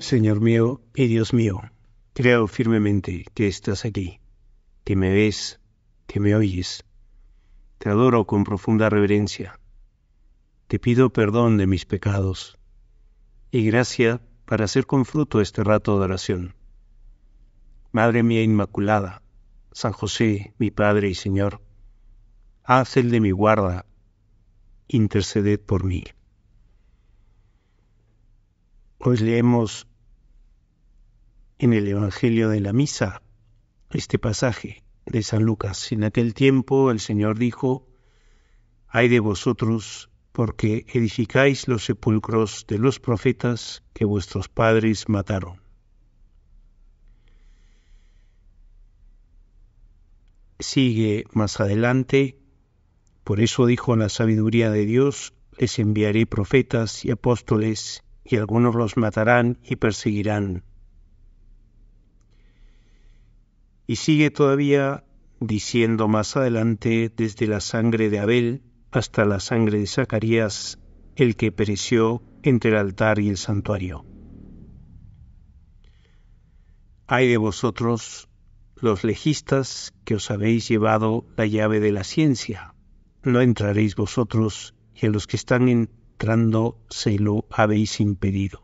Señor mío y Dios mío, creo firmemente que estás aquí, que me ves, que me oyes. Te adoro con profunda reverencia. Te pido perdón de mis pecados y gracia para hacer con fruto este rato de oración. Madre mía Inmaculada, San José, mi Padre y Señor, haz el de mi guarda, interceded por mí. Hoy leemos en el Evangelio de la Misa este pasaje de San Lucas. En aquel tiempo el Señor dijo, Hay de vosotros, porque edificáis los sepulcros de los profetas que vuestros padres mataron. Sigue más adelante, por eso dijo la sabiduría de Dios, les enviaré profetas y apóstoles y algunos los matarán y perseguirán. Y sigue todavía diciendo más adelante desde la sangre de Abel hasta la sangre de Zacarías, el que pereció entre el altar y el santuario. Ay de vosotros, los legistas, que os habéis llevado la llave de la ciencia. No entraréis vosotros, y a los que están en se lo habéis impedido.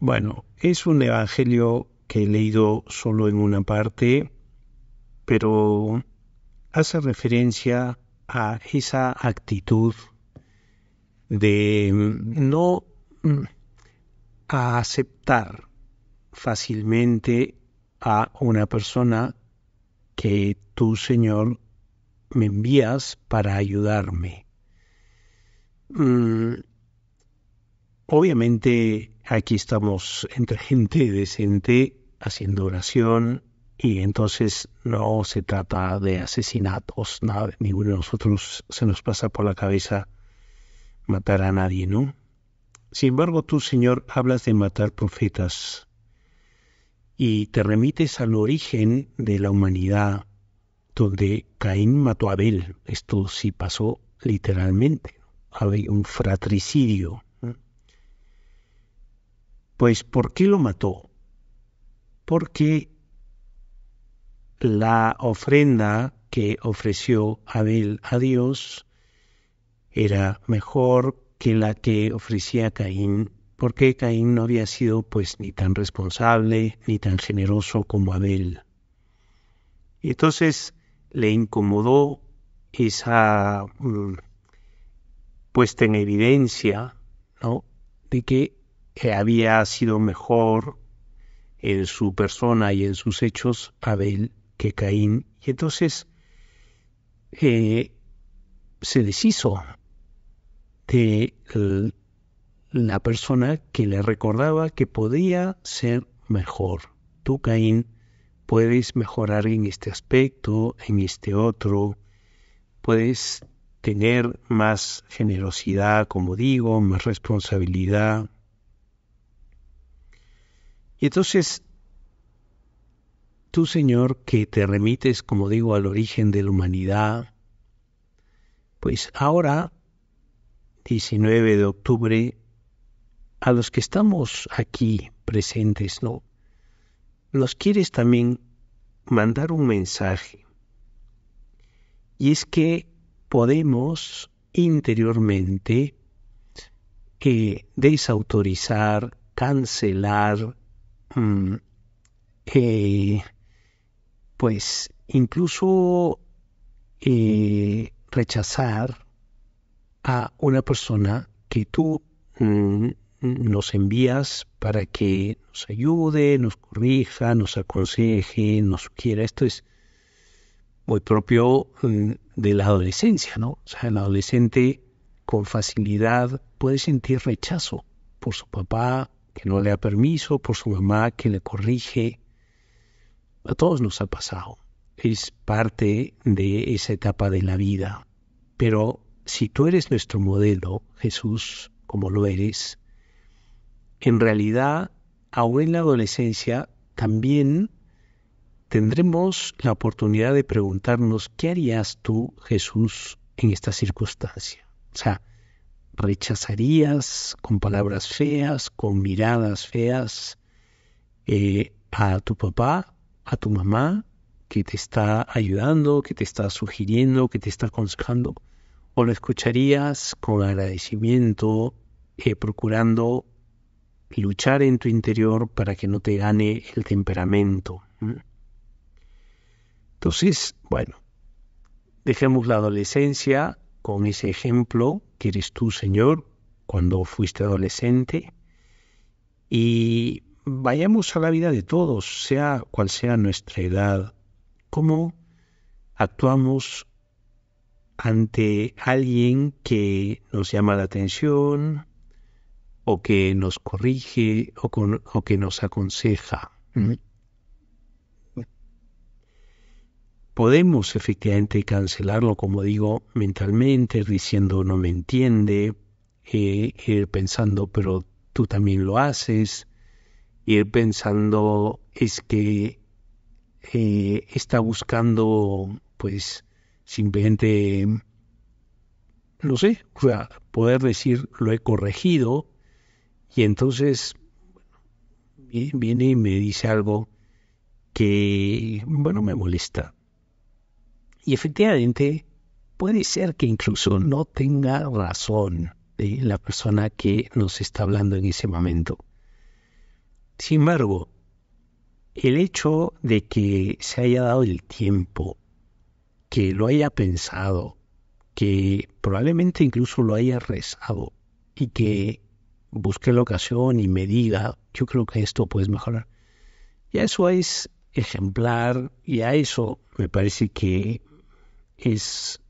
Bueno, es un evangelio que he leído solo en una parte, pero hace referencia a esa actitud de no mm, aceptar fácilmente a una persona que tú, Señor, me envías para ayudarme. Mm, obviamente aquí estamos entre gente decente haciendo oración y entonces no se trata de asesinatos, nada, ninguno de nosotros se nos pasa por la cabeza matar a nadie, ¿no? Sin embargo, tú, Señor, hablas de matar profetas y te remites al origen de la humanidad, donde Caín mató a Abel. Esto sí pasó literalmente había un fratricidio. Pues, ¿por qué lo mató? Porque la ofrenda que ofreció Abel a Dios era mejor que la que ofrecía Caín, porque Caín no había sido pues ni tan responsable ni tan generoso como Abel. Y entonces le incomodó esa mm, puesta en evidencia, ¿no? De que eh, había sido mejor en su persona y en sus hechos Abel que Caín. Y entonces eh, se deshizo de la persona que le recordaba que podía ser mejor. Tú, Caín, puedes mejorar en este aspecto, en este otro, puedes tener más generosidad, como digo, más responsabilidad. Y entonces, tú Señor, que te remites, como digo, al origen de la humanidad, pues ahora, 19 de octubre, a los que estamos aquí presentes, ¿no? Los quieres también mandar un mensaje. Y es que podemos interiormente que desautorizar, cancelar, mm, eh, pues incluso eh, rechazar a una persona que tú mm, nos envías para que nos ayude, nos corrija, nos aconseje, nos sugiera. Esto es muy propio mm, de la adolescencia, ¿no? O sea, el adolescente con facilidad puede sentir rechazo por su papá que no le da permiso, por su mamá que le corrige. A todos nos ha pasado. Es parte de esa etapa de la vida. Pero si tú eres nuestro modelo, Jesús, como lo eres, en realidad, aún en la adolescencia, también tendremos la oportunidad de preguntarnos, ¿qué harías tú, Jesús, en esta circunstancia? O sea, ¿rechazarías con palabras feas, con miradas feas eh, a tu papá, a tu mamá, que te está ayudando, que te está sugiriendo, que te está aconsejando? ¿O lo escucharías con agradecimiento, eh, procurando luchar en tu interior para que no te gane el temperamento? ¿Mm? Entonces, bueno, dejemos la adolescencia con ese ejemplo que eres tú, Señor, cuando fuiste adolescente. Y vayamos a la vida de todos, sea cual sea nuestra edad, cómo actuamos ante alguien que nos llama la atención o que nos corrige o, que nos aconseja. podemos efectivamente cancelarlo, como digo, mentalmente, diciendo no me entiende, eh, ir pensando, pero tú también lo haces, ir pensando es que eh, está buscando, pues, simplemente, no sé, poder decir lo he corregido, y entonces viene y me dice algo que, bueno, me molesta. Y efectivamente, puede ser que incluso no tenga razón de la persona que nos está hablando en ese momento. Sin embargo, el hecho de que se haya dado el tiempo, que lo haya pensado, que probablemente incluso lo haya rezado y que busque la ocasión y me diga, yo creo que esto puedes mejorar. Ya eso es ejemplar y a eso me parece que es,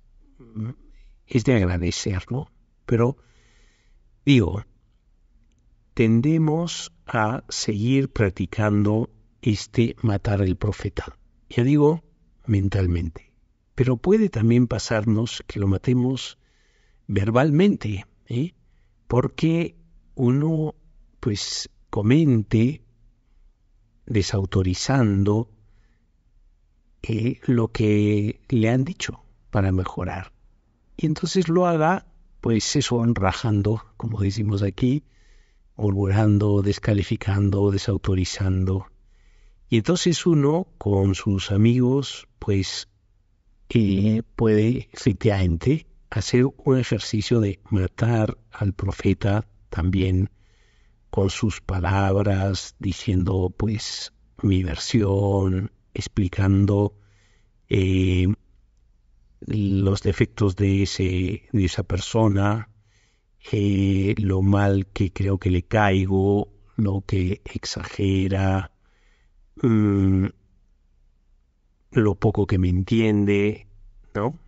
es de agradecerlo, Pero digo, tendemos a seguir practicando este matar al profeta. Ya digo, mentalmente. Pero puede también pasarnos que lo matemos verbalmente, ¿eh? porque uno pues comente desautorizando eh, lo que le han dicho para mejorar. Y entonces lo haga, pues eso, rajando, como decimos aquí, murmurando, descalificando, desautorizando. Y entonces uno, con sus amigos, pues puede efectivamente hacer un ejercicio de matar al profeta también con sus palabras, diciendo pues mi versión, explicando eh, los defectos de, ese, de esa persona, eh, lo mal que creo que le caigo, lo que exagera, mm, lo poco que me entiende, ¿no?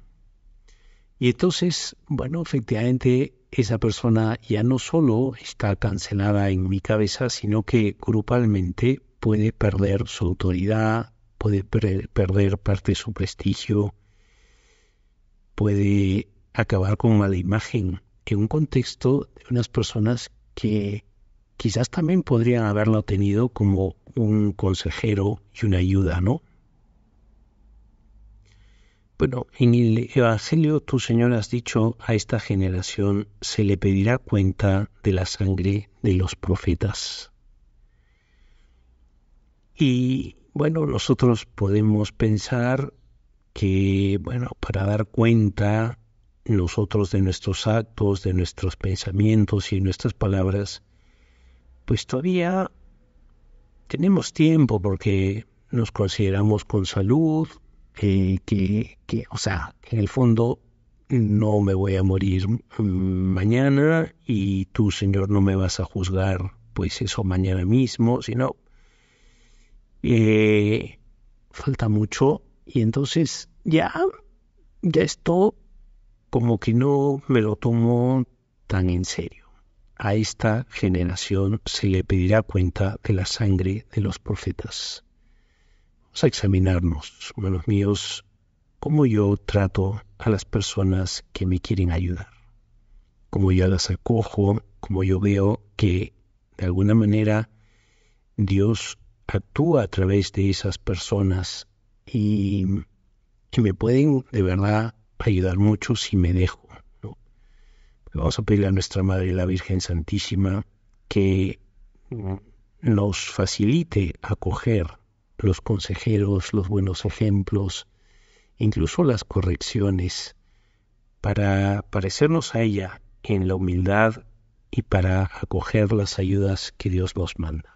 Y entonces, bueno, efectivamente esa persona ya no solo está cancelada en mi cabeza, sino que grupalmente puede perder su autoridad, puede perder parte de su prestigio, puede acabar con mala imagen en un contexto de unas personas que quizás también podrían haberlo tenido como un consejero y una ayuda, ¿no? Bueno, en el Evangelio tu Señor has dicho a esta generación se le pedirá cuenta de la sangre de los profetas. Y bueno, nosotros podemos pensar que, bueno, para dar cuenta nosotros de nuestros actos, de nuestros pensamientos y nuestras palabras, pues todavía tenemos tiempo porque nos consideramos con salud, que, que, o sea, en el fondo no me voy a morir mañana y tú, Señor, no me vas a juzgar, pues eso mañana mismo, sino eh, falta mucho y entonces ya, ya esto como que no me lo tomo tan en serio. A esta generación se le pedirá cuenta de la sangre de los profetas. Vamos a examinarnos, hermanos míos, cómo yo trato a las personas que me quieren ayudar, cómo yo las acojo, cómo yo veo que de alguna manera Dios actúa a través de esas personas y me pueden de verdad ayudar mucho si me dejo. Vamos a pedirle a nuestra Madre, la Virgen Santísima, que nos facilite acoger los consejeros, los buenos ejemplos, incluso las correcciones, para parecernos a ella en la humildad y para acoger las ayudas que Dios nos manda.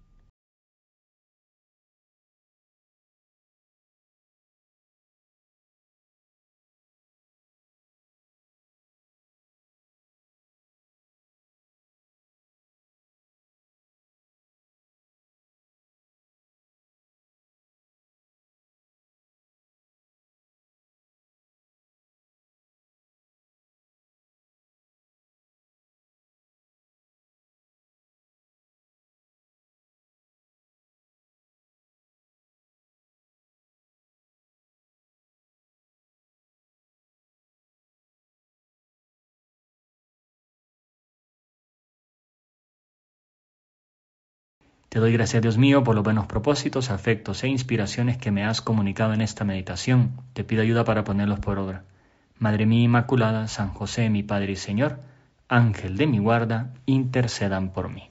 Te doy gracias, Dios mío, por los buenos propósitos, afectos e inspiraciones que me has comunicado en esta meditación. Te pido ayuda para ponerlos por obra. Madre mía Inmaculada, San José, mi Padre y Señor, Ángel de mi guarda, intercedan por mí.